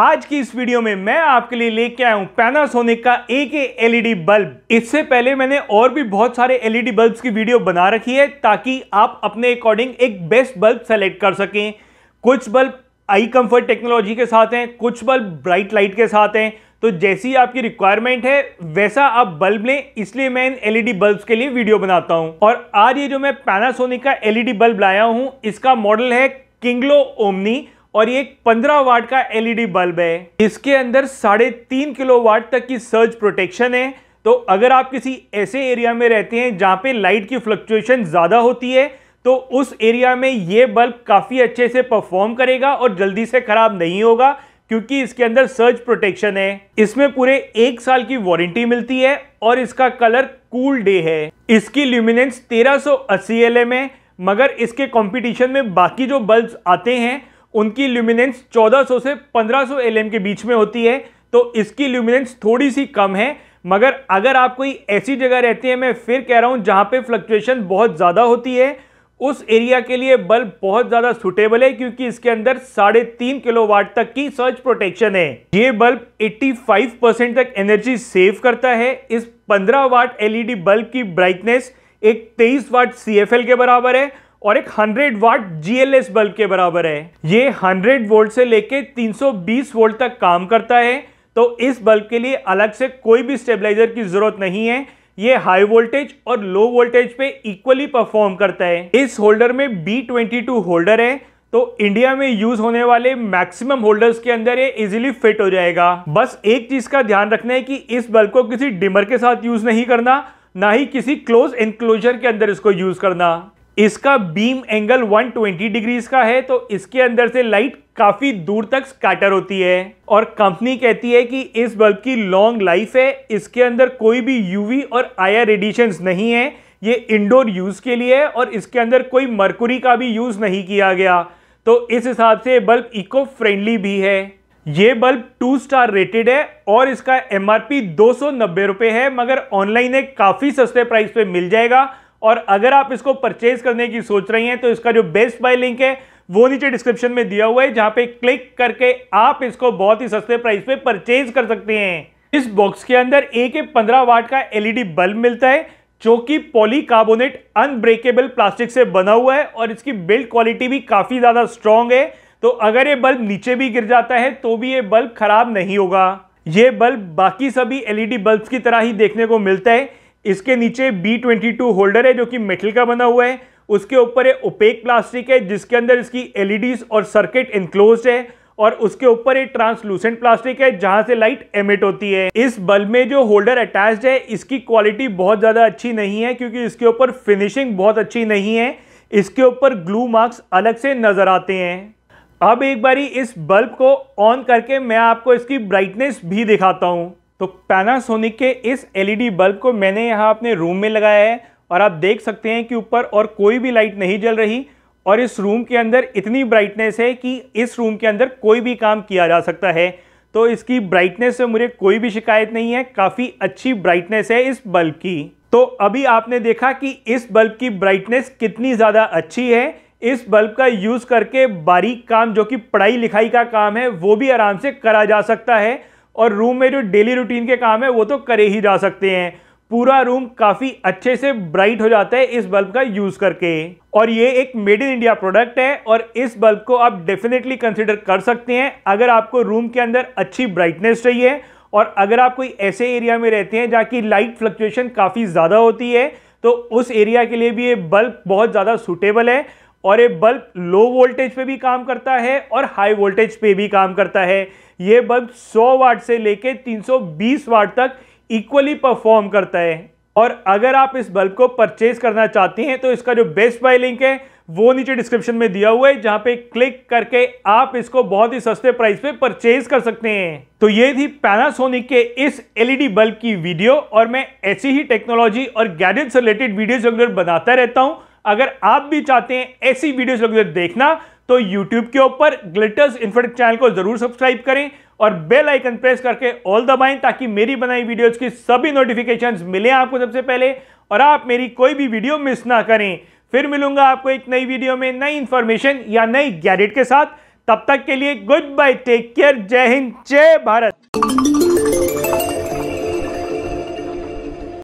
आज की इस वीडियो में मैं आपके लिए लेके आया हूं पैनासोनिक का एक एलईडी बल्ब इससे पहले मैंने और भी बहुत सारे एलईडी बल्ब्स e की वीडियो बना रखी है ताकि आप अपने अकॉर्डिंग एक बेस्ट बल्ब सेलेक्ट कर सकें कुछ बल्ब आई कंफर्ट टेक्नोलॉजी के साथ हैं कुछ बल्ब ब्राइट लाइट के साथ हैं तो जैसी आपकी रिक्वायरमेंट है वैसा आप बल्ब लें इसलिए मैं इन एलईडी बल्ब्स e के लिए वीडियो बनाता हूं और आज ये जो मैं पैनासोनिक का एलईडी बल्ब e लाया हूं इसका मॉडल है किंगलो ओमनी और ये एक 15 वाट का एलईडी बल्ब e है इसके अंदर साढ़े तीन किलो वाट तक की सर्ज प्रोटेक्शन है तो अगर आप किसी ऐसे एरिया में रहते हैं जहाँ पे लाइट की फ्लक्चुएशन ज़्यादा होती है तो उस एरिया में ये बल्ब काफ़ी अच्छे से परफॉर्म करेगा और जल्दी से ख़राब नहीं होगा क्योंकि इसके अंदर सर्ज प्रोटेक्शन है इसमें पूरे एक साल की वारंटी मिलती है और इसका कलर कूल डे है इसकी ल्यूमिनेंस 1380 सौ एल एम है मगर इसके कंपटीशन में बाकी जो बल्ब आते हैं उनकी ल्यूमिनेंस 1400 से 1500 एलएम के बीच में होती है तो इसकी ल्यूमिनेंस थोड़ी सी कम है मगर अगर आप कोई ऐसी जगह रहती है मैं फिर कह रहा हूँ जहाँ पे फ्लक्चुएशन बहुत ज़्यादा होती है उस एरिया के लिए बल्ब बहुत ज़्यादा सुटेबल है क्योंकि इसके अंदर साढ़े तीन किलो वाट तक की सर्च प्रोटेक्शन है ये बल्ब 85 परसेंट तक एनर्जी सेव करता है इस 15 वाट एलईडी बल्ब की ब्राइटनेस एक 23 वाट सी के बराबर है और एक 100 वाट जीएलएस बल्ब के बराबर है ये 100 वोल्ट से लेके 320 वोल्ट तक काम करता है तो इस बल्ब के लिए अलग से कोई भी स्टेबलाइजर की जरूरत नहीं है ये हाई वोल्टेज और लो वोल्टेज पे इक्वली परफॉर्म करता है इस होल्डर में B22 होल्डर है तो इंडिया में यूज होने वाले मैक्सिमम होल्डर्स के अंदर ये इजीली फिट हो जाएगा बस एक चीज का ध्यान रखना है कि इस बल्ब को किसी डिमर के साथ यूज नहीं करना ना ही किसी क्लोज इंक्लोजर के अंदर इसको यूज करना इसका बीम एंगल 120 डिग्रीज का है तो इसके अंदर से लाइट काफी दूर तक स्कैटर होती है और कंपनी कहती है कि इस बल्ब की लॉन्ग लाइफ है इसके अंदर कोई भी यूवी और आयर रेडिएशन नहीं है ये इंडोर यूज के लिए है और इसके अंदर कोई मरकुरी का भी यूज नहीं किया गया तो इस हिसाब से बल्ब इको फ्रेंडली भी है ये बल्ब टू स्टार रेटेड है और इसका एमआरपी दो सौ है मगर ऑनलाइन एक काफ़ी सस्ते प्राइस पे मिल जाएगा और अगर आप इसको परचेज करने की सोच रही हैं तो इसका जो बेस्ट बाय लिंक है वो नीचे डिस्क्रिप्शन में दिया हुआ है जहां पे क्लिक करके आप इसको बहुत ही सस्ते प्राइस पे परचेज कर सकते हैं इस बॉक्स के अंदर एक एक पंद्रह वाट का एलईडी बल्ब e मिलता है जो कि पॉलीकार्बोनेट अनब्रेकेबल प्लास्टिक से बना हुआ है और इसकी बिल्ड क्वालिटी भी काफ़ी ज़्यादा स्ट्रॉन्ग है तो अगर ये बल्ब नीचे भी गिर जाता है तो भी ये बल्ब खराब नहीं होगा ये बल्ब बाकी सभी एलईडी बल्ब e की तरह ही देखने को मिलता है इसके नीचे बी ट्वेंटी टू होल्डर है जो कि मेटल का बना हुआ है उसके ऊपर ये ओपेक प्लास्टिक है जिसके अंदर इसकी एलईडीज e और सर्किट इनक्लोज है और उसके ऊपर एक ट्रांसलूसेंट प्लास्टिक है जहां से लाइट एमिट होती है इस बल्ब में जो होल्डर अटैच्ड है इसकी क्वालिटी बहुत ज़्यादा अच्छी नहीं है क्योंकि इसके ऊपर फिनिशिंग बहुत अच्छी नहीं है इसके ऊपर ग्लू मार्क्स अलग से नज़र आते हैं अब एक बारी इस बल्ब को ऑन करके मैं आपको इसकी ब्राइटनेस भी दिखाता हूँ तो पैनासोनिक के इस एलईडी बल्ब e को मैंने यहाँ अपने रूम में लगाया है और आप देख सकते हैं कि ऊपर और कोई भी लाइट नहीं जल रही और इस रूम के अंदर इतनी ब्राइटनेस है कि इस रूम के अंदर कोई भी काम किया जा सकता है तो इसकी ब्राइटनेस से मुझे कोई भी शिकायत नहीं है काफ़ी अच्छी ब्राइटनेस है इस बल्ब की तो अभी आपने देखा कि इस बल्ब की ब्राइटनेस कितनी ज़्यादा अच्छी है इस बल्ब का यूज़ करके बारीक काम जो कि पढ़ाई लिखाई का काम है वो भी आराम से करा जा सकता है और रूम में जो डेली रूटीन के काम है वो तो करे ही जा सकते हैं पूरा रूम काफ़ी अच्छे से ब्राइट हो जाता है इस बल्ब का यूज़ करके और ये एक मेड इन इंडिया प्रोडक्ट है और इस बल्ब को आप डेफिनेटली कंसिडर कर सकते हैं अगर आपको रूम के अंदर अच्छी ब्राइटनेस चाहिए और अगर आप कोई ऐसे एरिया में रहते हैं जहाँ की लाइट फ्लक्चुएशन काफ़ी ज़्यादा होती है तो उस एरिया के लिए भी ये बल्ब बहुत ज़्यादा सूटेबल है और ये बल्ब लो वोल्टेज पे भी काम करता है और हाई वोल्टेज पे भी काम करता है ये बल्ब 100 वाट से लेके 320 वाट तक इक्वली परफॉर्म करता है और अगर आप इस बल्ब को परचेज करना चाहती हैं तो इसका जो बेस्ट बाय लिंक है वो नीचे डिस्क्रिप्शन में दिया हुआ है जहां पे क्लिक करके आप इसको बहुत ही सस्ते प्राइस पे परचेज कर सकते हैं तो ये थी पैनासोनिक के इस एलईडी e बल्ब की वीडियो और मैं ऐसी ही टेक्नोलॉजी और गैजेट से रिलेटेड वीडियो रेगुलर बनाता रहता हूं अगर आप भी चाहते हैं ऐसी वीडियोस रेगुलर देखना तो यूट्यूब के ऊपर ग्लिटर्स इन्फोटेक चैनल को जरूर सब्सक्राइब करें और बेल आइकन प्रेस करके ऑल दबाएं ताकि मेरी बनाई वीडियोस की सभी नोटिफिकेशंस मिले आपको सबसे पहले और आप मेरी कोई भी वीडियो मिस ना करें फिर मिलूंगा आपको एक नई वीडियो में नई इंफॉर्मेशन या नई गैरिट के साथ तब तक के लिए गुड बाय टेक केयर जय हिंद जय भारत